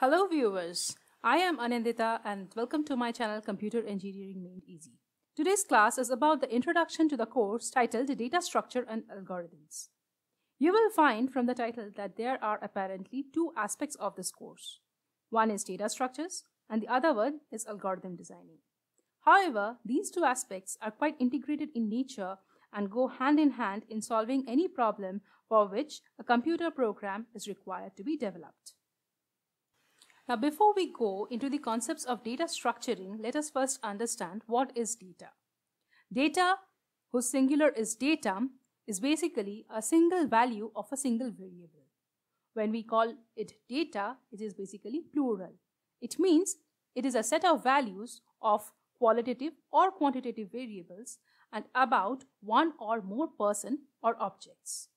Hello viewers, I am Anandita and welcome to my channel Computer Engineering Made Easy. Today's class is about the introduction to the course titled Data Structure and Algorithms. You will find from the title that there are apparently two aspects of this course. One is data structures and the other one is algorithm designing. However, these two aspects are quite integrated in nature and go hand in hand in solving any problem for which a computer program is required to be developed. Now, before we go into the concepts of data structuring, let us first understand what is data. Data, whose singular is datum, is basically a single value of a single variable. When we call it data, it is basically plural. It means it is a set of values of qualitative or quantitative variables and about one or more person or objects.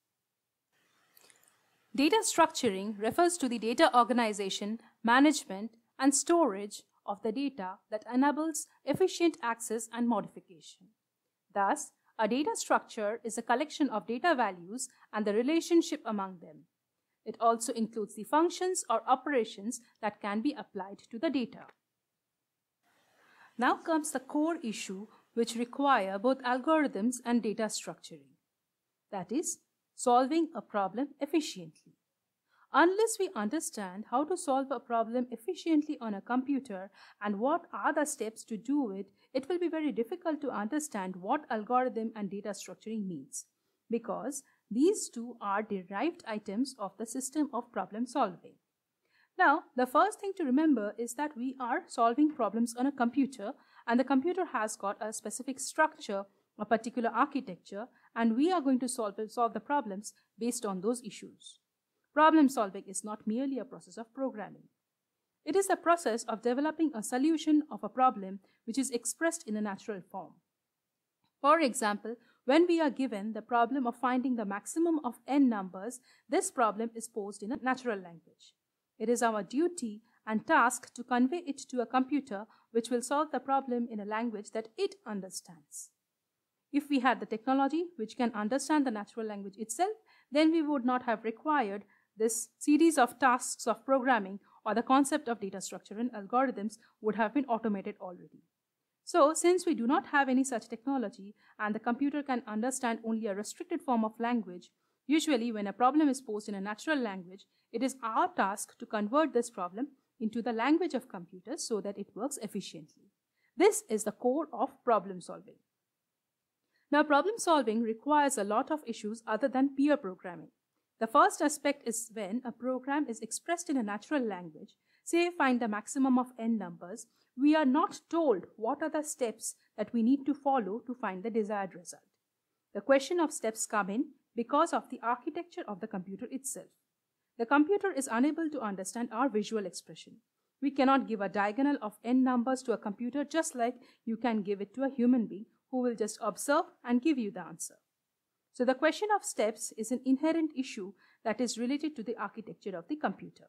Data structuring refers to the data organization management, and storage of the data that enables efficient access and modification. Thus, a data structure is a collection of data values and the relationship among them. It also includes the functions or operations that can be applied to the data. Now comes the core issue which require both algorithms and data structuring. That is, solving a problem efficiently. Unless we understand how to solve a problem efficiently on a computer and what are the steps to do it, it will be very difficult to understand what algorithm and data structuring means because these two are derived items of the system of problem solving. Now, the first thing to remember is that we are solving problems on a computer and the computer has got a specific structure, a particular architecture, and we are going to solve, solve the problems based on those issues. Problem solving is not merely a process of programming. It is a process of developing a solution of a problem which is expressed in a natural form. For example, when we are given the problem of finding the maximum of n numbers, this problem is posed in a natural language. It is our duty and task to convey it to a computer which will solve the problem in a language that it understands. If we had the technology which can understand the natural language itself, then we would not have required this series of tasks of programming or the concept of data structure and algorithms would have been automated already. So since we do not have any such technology and the computer can understand only a restricted form of language, usually when a problem is posed in a natural language, it is our task to convert this problem into the language of computers so that it works efficiently. This is the core of problem solving. Now problem solving requires a lot of issues other than peer programming. The first aspect is when a program is expressed in a natural language, say find the maximum of n numbers, we are not told what are the steps that we need to follow to find the desired result. The question of steps come in because of the architecture of the computer itself. The computer is unable to understand our visual expression. We cannot give a diagonal of n numbers to a computer just like you can give it to a human being who will just observe and give you the answer. So the question of steps is an inherent issue that is related to the architecture of the computer.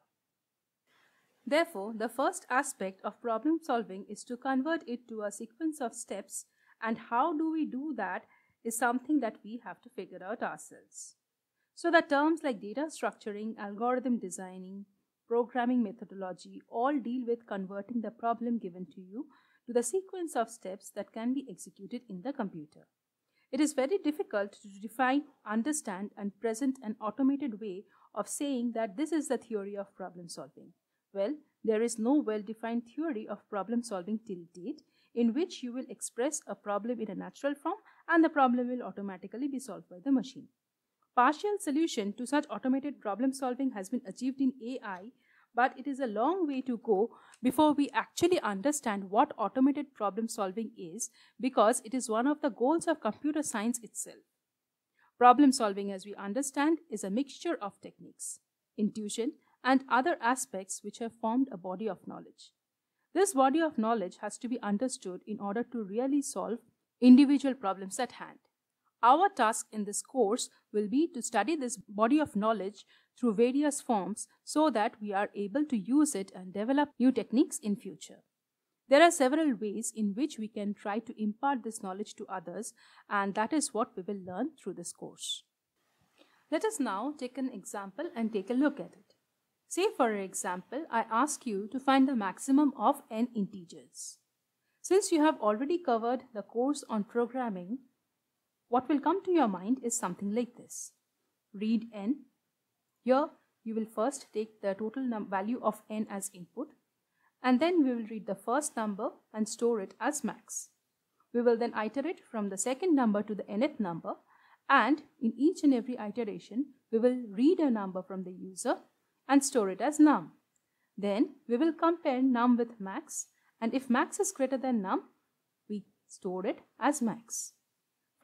Therefore, the first aspect of problem solving is to convert it to a sequence of steps and how do we do that is something that we have to figure out ourselves. So the terms like data structuring, algorithm designing, programming methodology all deal with converting the problem given to you to the sequence of steps that can be executed in the computer. It is very difficult to define, understand, and present an automated way of saying that this is the theory of problem solving. Well, there is no well-defined theory of problem solving till date in which you will express a problem in a natural form and the problem will automatically be solved by the machine. Partial solution to such automated problem solving has been achieved in AI but it is a long way to go before we actually understand what automated problem solving is because it is one of the goals of computer science itself. Problem solving as we understand is a mixture of techniques, intuition and other aspects which have formed a body of knowledge. This body of knowledge has to be understood in order to really solve individual problems at hand. Our task in this course will be to study this body of knowledge through various forms so that we are able to use it and develop new techniques in future. There are several ways in which we can try to impart this knowledge to others and that is what we will learn through this course. Let us now take an example and take a look at it. Say for example, I ask you to find the maximum of n integers. Since you have already covered the course on programming, what will come to your mind is something like this. Read n. Here you will first take the total value of n as input and then we will read the first number and store it as max. We will then iterate from the second number to the nth number and in each and every iteration we will read a number from the user and store it as num. Then we will compare num with max and if max is greater than num we store it as max.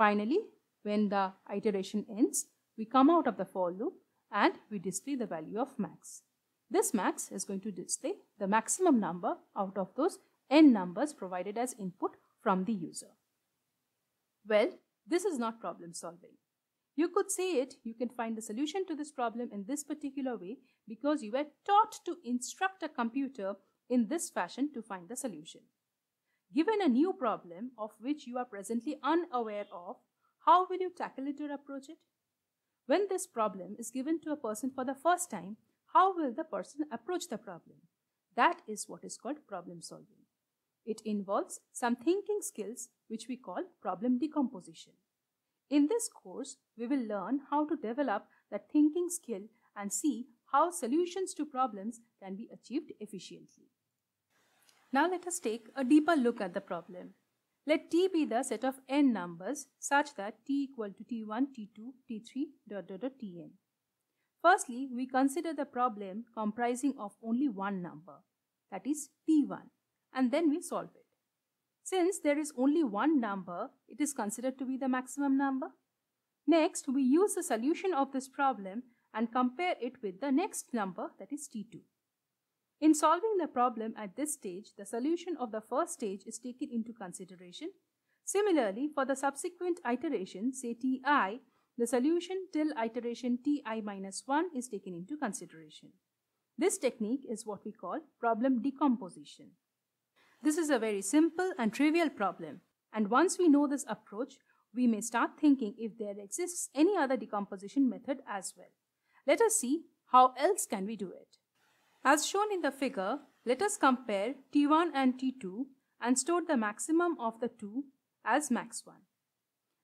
Finally, when the iteration ends, we come out of the for loop and we display the value of max. This max is going to display the maximum number out of those n numbers provided as input from the user. Well, this is not problem solving. You could say it, you can find the solution to this problem in this particular way because you were taught to instruct a computer in this fashion to find the solution. Given a new problem of which you are presently unaware of, how will you tackle it or approach it? When this problem is given to a person for the first time, how will the person approach the problem? That is what is called problem solving. It involves some thinking skills which we call problem decomposition. In this course, we will learn how to develop that thinking skill and see how solutions to problems can be achieved efficiently. Now let us take a deeper look at the problem. Let t be the set of n numbers such that t equal to t1, t2, t3, dot, dot, dot, tn. Firstly, we consider the problem comprising of only one number, that is t1, and then we solve it. Since there is only one number, it is considered to be the maximum number. Next, we use the solution of this problem and compare it with the next number, that is t2. In solving the problem at this stage, the solution of the first stage is taken into consideration. Similarly, for the subsequent iteration, say ti, the solution till iteration ti minus 1 is taken into consideration. This technique is what we call problem decomposition. This is a very simple and trivial problem and once we know this approach, we may start thinking if there exists any other decomposition method as well. Let us see how else can we do it. As shown in the figure, let us compare T1 and T2 and store the maximum of the two as max1.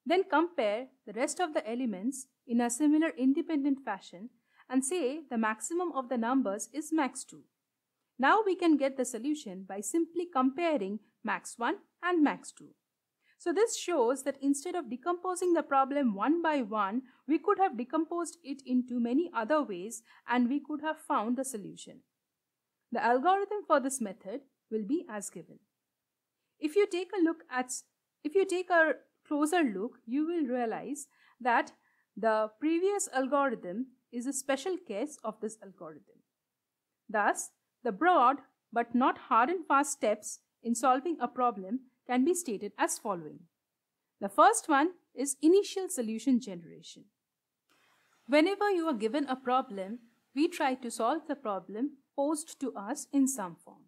Then compare the rest of the elements in a similar independent fashion and say the maximum of the numbers is max2. Now we can get the solution by simply comparing max1 and max2. So this shows that instead of decomposing the problem one by one, we could have decomposed it into many other ways and we could have found the solution. The algorithm for this method will be as given. If you take a look at, if you take a closer look, you will realize that the previous algorithm is a special case of this algorithm. Thus, the broad but not hard and fast steps in solving a problem can be stated as following. The first one is initial solution generation. Whenever you are given a problem, we try to solve the problem posed to us in some form.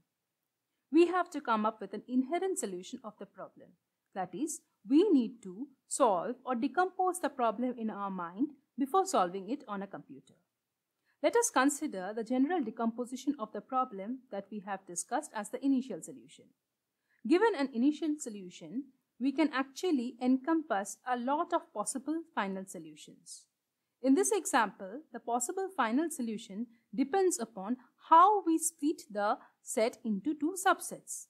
We have to come up with an inherent solution of the problem. That is, we need to solve or decompose the problem in our mind before solving it on a computer. Let us consider the general decomposition of the problem that we have discussed as the initial solution. Given an initial solution, we can actually encompass a lot of possible final solutions. In this example, the possible final solution depends upon how we split the set into two subsets.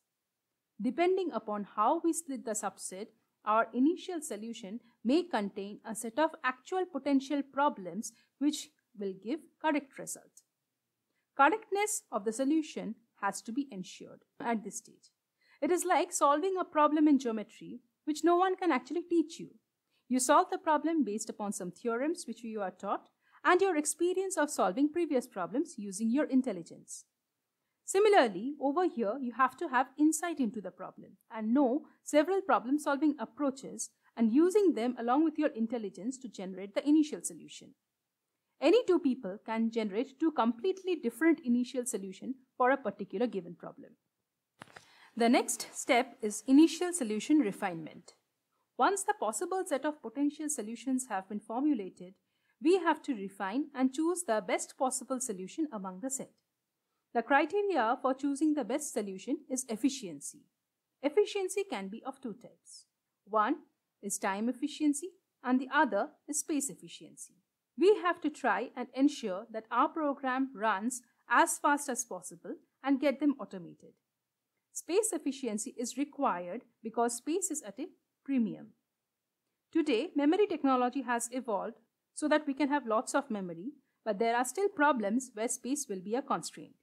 Depending upon how we split the subset, our initial solution may contain a set of actual potential problems which will give correct result. Correctness of the solution has to be ensured at this stage. It is like solving a problem in geometry, which no one can actually teach you. You solve the problem based upon some theorems which you are taught and your experience of solving previous problems using your intelligence. Similarly, over here, you have to have insight into the problem and know several problem solving approaches and using them along with your intelligence to generate the initial solution. Any two people can generate two completely different initial solution for a particular given problem. The next step is initial solution refinement. Once the possible set of potential solutions have been formulated, we have to refine and choose the best possible solution among the set. The criteria for choosing the best solution is efficiency. Efficiency can be of two types. One is time efficiency and the other is space efficiency. We have to try and ensure that our program runs as fast as possible and get them automated. Space efficiency is required because space is at a premium. Today, memory technology has evolved so that we can have lots of memory, but there are still problems where space will be a constraint.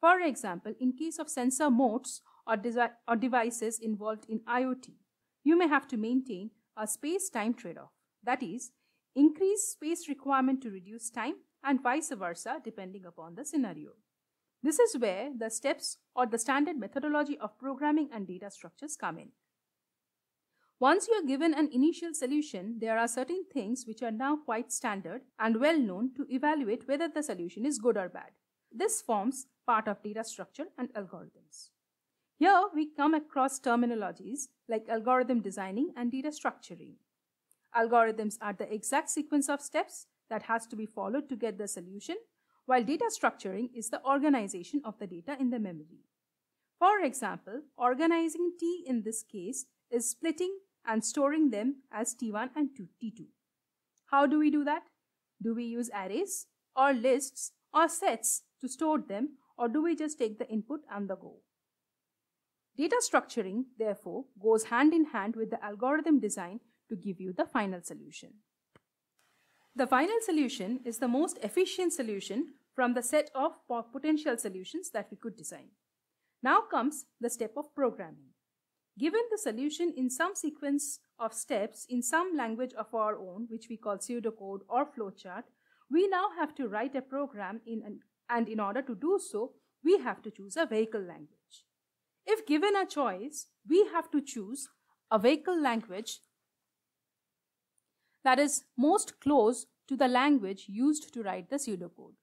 For example, in case of sensor modes or, or devices involved in IoT, you may have to maintain a space-time trade-off. That is, increase space requirement to reduce time and vice versa depending upon the scenario. This is where the steps or the standard methodology of programming and data structures come in. Once you are given an initial solution, there are certain things which are now quite standard and well known to evaluate whether the solution is good or bad. This forms part of data structure and algorithms. Here we come across terminologies like algorithm designing and data structuring. Algorithms are the exact sequence of steps that has to be followed to get the solution while data structuring is the organization of the data in the memory. For example, organizing T in this case is splitting and storing them as T1 and T2. How do we do that? Do we use arrays or lists or sets to store them or do we just take the input and the go? Data structuring, therefore, goes hand in hand with the algorithm design to give you the final solution. The final solution is the most efficient solution from the set of potential solutions that we could design. Now comes the step of programming. Given the solution in some sequence of steps in some language of our own, which we call pseudocode or flowchart, we now have to write a program in an, and in order to do so, we have to choose a vehicle language. If given a choice, we have to choose a vehicle language that is most close to the language used to write the pseudocode.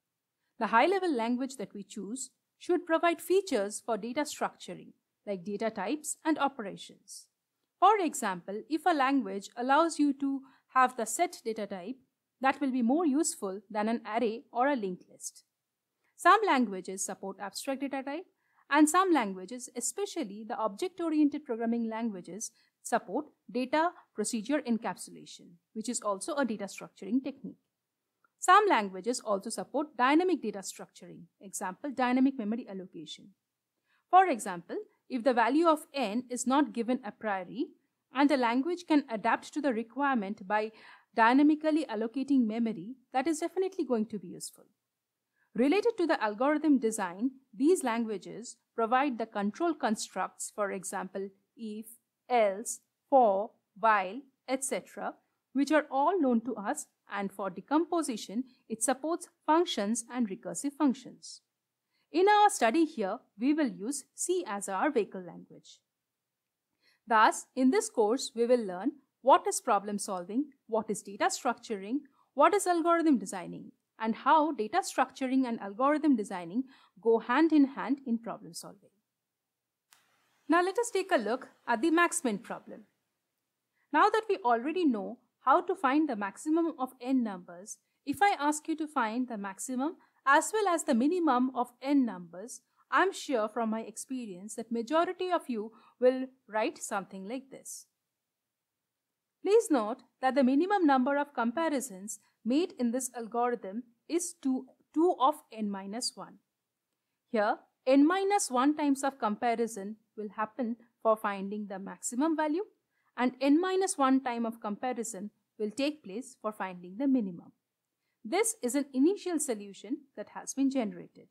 The high-level language that we choose should provide features for data structuring like data types and operations. For example, if a language allows you to have the set data type, that will be more useful than an array or a linked list. Some languages support abstract data type and some languages, especially the object-oriented programming languages, support data procedure encapsulation, which is also a data structuring technique. Some languages also support dynamic data structuring, example dynamic memory allocation. For example, if the value of n is not given a priori and the language can adapt to the requirement by dynamically allocating memory, that is definitely going to be useful. Related to the algorithm design, these languages provide the control constructs, for example, if, else, for, while, etc., which are all known to us and for decomposition, it supports functions and recursive functions. In our study here, we will use C as our vehicle language. Thus, in this course, we will learn what is problem solving, what is data structuring, what is algorithm designing, and how data structuring and algorithm designing go hand in hand in problem solving. Now let us take a look at the max min problem. Now that we already know how to find the maximum of n numbers, if I ask you to find the maximum as well as the minimum of n numbers, I'm sure from my experience that majority of you will write something like this. Please note that the minimum number of comparisons made in this algorithm is 2, 2 of n minus 1. Here, n minus 1 times of comparison will happen for finding the maximum value and n minus 1 time of comparison will take place for finding the minimum. This is an initial solution that has been generated.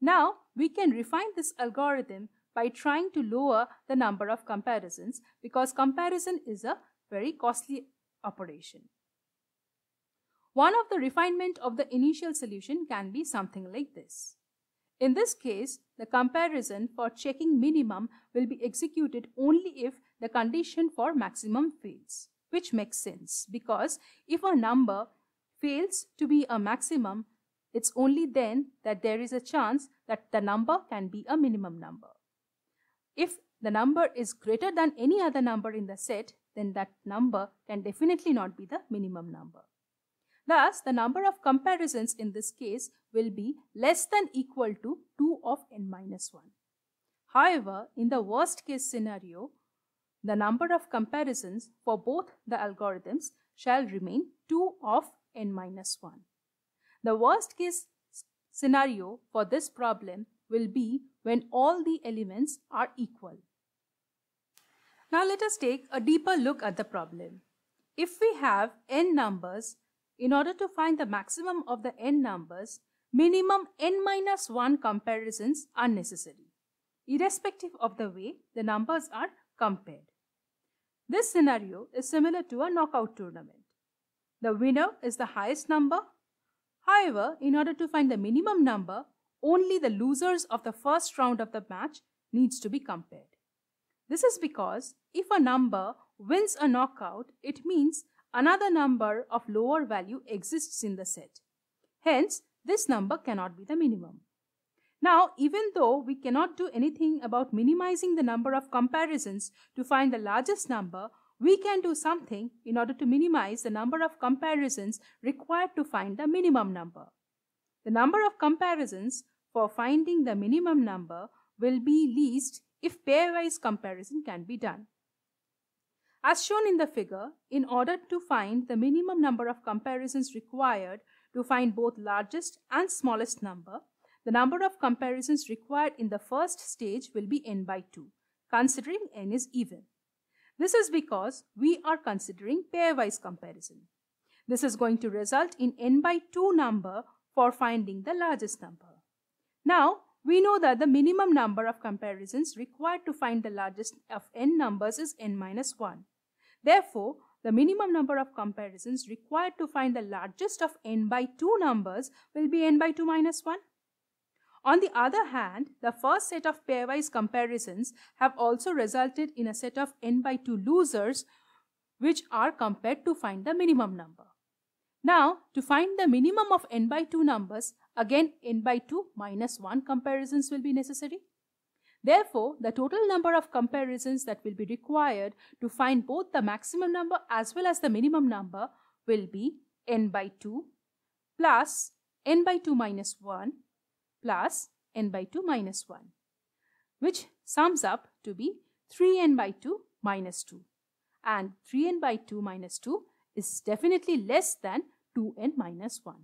Now we can refine this algorithm by trying to lower the number of comparisons because comparison is a very costly operation. One of the refinement of the initial solution can be something like this. In this case, the comparison for checking minimum will be executed only if the condition for maximum fails, which makes sense because if a number fails to be a maximum, it's only then that there is a chance that the number can be a minimum number. If the number is greater than any other number in the set, then that number can definitely not be the minimum number. Thus, the number of comparisons in this case will be less than equal to 2 of n minus 1. However, in the worst case scenario, the number of comparisons for both the algorithms shall remain 2 of n minus 1. The worst case scenario for this problem will be when all the elements are equal. Now let us take a deeper look at the problem. If we have n numbers in order to find the maximum of the n numbers, minimum n minus 1 comparisons are necessary, irrespective of the way the numbers are compared. This scenario is similar to a knockout tournament. The winner is the highest number. However, in order to find the minimum number, only the losers of the first round of the match needs to be compared. This is because if a number wins a knockout, it means Another number of lower value exists in the set. Hence, this number cannot be the minimum. Now, even though we cannot do anything about minimizing the number of comparisons to find the largest number, we can do something in order to minimize the number of comparisons required to find the minimum number. The number of comparisons for finding the minimum number will be least if pairwise comparison can be done. As shown in the figure, in order to find the minimum number of comparisons required to find both largest and smallest number, the number of comparisons required in the first stage will be n by 2, considering n is even. This is because we are considering pairwise comparison. This is going to result in n by 2 number for finding the largest number. Now, we know that the minimum number of comparisons required to find the largest of n numbers is n minus 1. Therefore, the minimum number of comparisons required to find the largest of n by 2 numbers will be n by 2 minus 1. On the other hand, the first set of pairwise comparisons have also resulted in a set of n by 2 losers which are compared to find the minimum number. Now, to find the minimum of n by 2 numbers, again n by 2 minus 1 comparisons will be necessary. Therefore, the total number of comparisons that will be required to find both the maximum number as well as the minimum number will be n by 2 plus n by 2 minus 1 plus n by 2 minus 1 which sums up to be 3n by 2 minus 2 and 3n by 2 minus 2 is definitely less than 2n minus 1.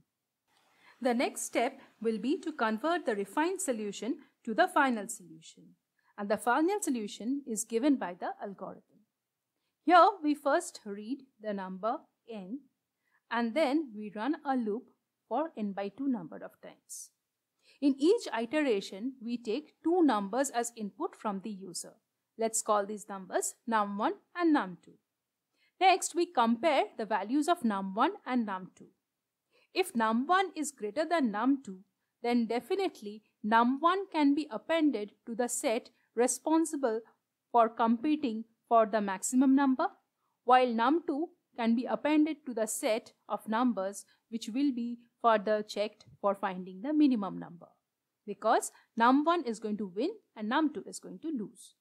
The next step will be to convert the refined solution to the final solution. And the final solution is given by the algorithm. Here we first read the number n and then we run a loop for n by 2 number of times. In each iteration, we take two numbers as input from the user. Let's call these numbers num1 and num2. Next, we compare the values of num1 and num2. If num1 is greater than num2, then definitely num1 can be appended to the set responsible for competing for the maximum number, while num2 can be appended to the set of numbers which will be further checked for finding the minimum number because num1 is going to win and num2 is going to lose.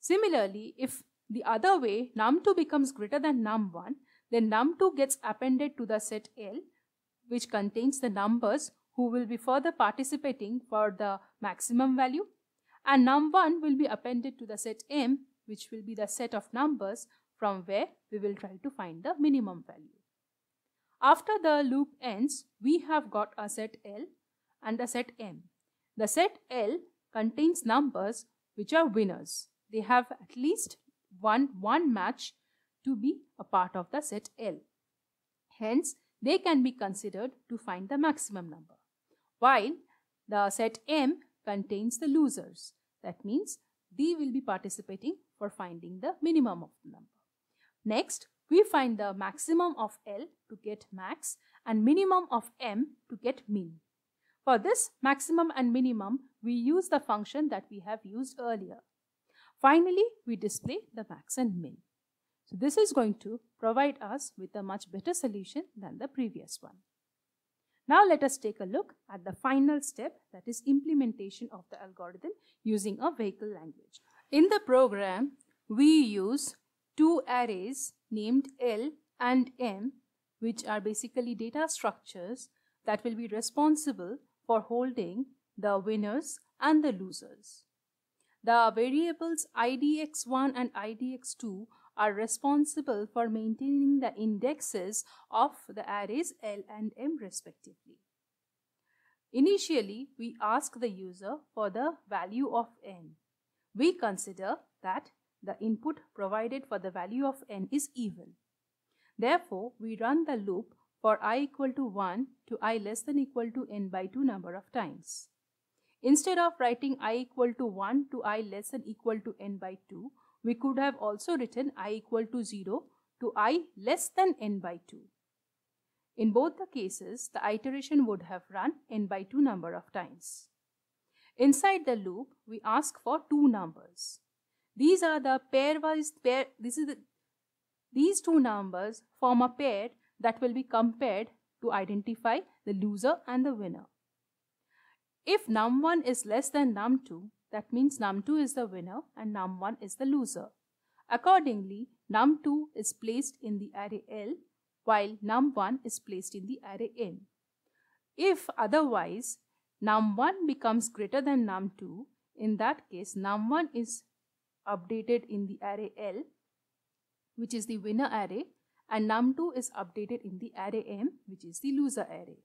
Similarly, if the other way num2 becomes greater than num1, then num2 gets appended to the set L which contains the numbers who will be further participating for the maximum value and num1 will be appended to the set M which will be the set of numbers from where we will try to find the minimum value. After the loop ends, we have got a set L and a set M. The set L contains numbers which are winners. They have at least one, one match to be a part of the set L. Hence, they can be considered to find the maximum number while the set M contains the losers. That means D will be participating for finding the minimum of the number. Next, we find the maximum of L to get max and minimum of M to get min. For this maximum and minimum, we use the function that we have used earlier. Finally, we display the max and min. So this is going to provide us with a much better solution than the previous one. Now let us take a look at the final step that is implementation of the algorithm using a vehicle language. In the program, we use two arrays named L and M which are basically data structures that will be responsible for holding the winners and the losers. The variables idx1 and idx2 are responsible for maintaining the indexes of the arrays L and M respectively. Initially, we ask the user for the value of n. We consider that the input provided for the value of n is even. Therefore, we run the loop for i equal to 1 to i less than equal to n by 2 number of times. Instead of writing i equal to 1 to i less than equal to n by 2, we could have also written i equal to 0 to i less than n by 2. In both the cases, the iteration would have run n by 2 number of times. Inside the loop, we ask for two numbers. These are the pairwise pair. This is the, these two numbers form a pair that will be compared to identify the loser and the winner. If num1 is less than num2, that means num2 is the winner and num1 is the loser. Accordingly, num2 is placed in the array L while num1 is placed in the array N. If otherwise num1 becomes greater than num2, in that case num1 is updated in the array L which is the winner array and num2 is updated in the array M which is the loser array.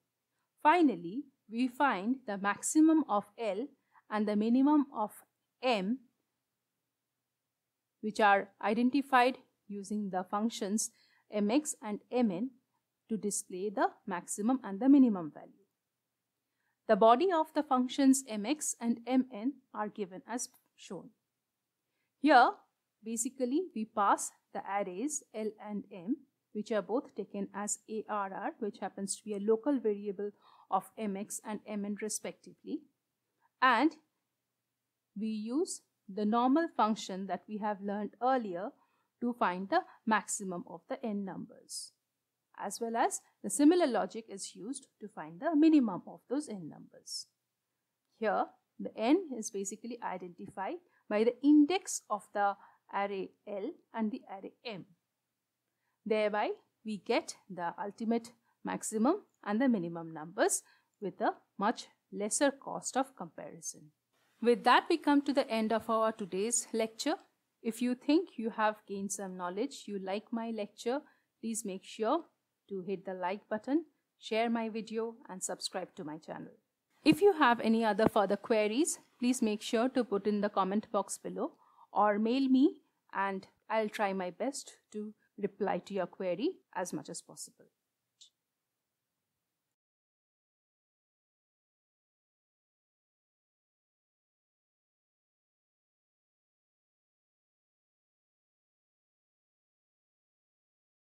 Finally, we find the maximum of L and the minimum of m which are identified using the functions mx and mn to display the maximum and the minimum value. The body of the functions mx and mn are given as shown. Here basically we pass the arrays L and M which are both taken as ARR which happens to be a local variable of mx and mn respectively and we use the normal function that we have learned earlier to find the maximum of the n numbers as well as the similar logic is used to find the minimum of those n numbers. Here the n is basically identified by the index of the array L and the array M. Thereby we get the ultimate maximum and the minimum numbers with a much lesser cost of comparison. With that, we come to the end of our today's lecture. If you think you have gained some knowledge, you like my lecture, please make sure to hit the like button, share my video and subscribe to my channel. If you have any other further queries, please make sure to put in the comment box below or mail me and I'll try my best to reply to your query as much as possible.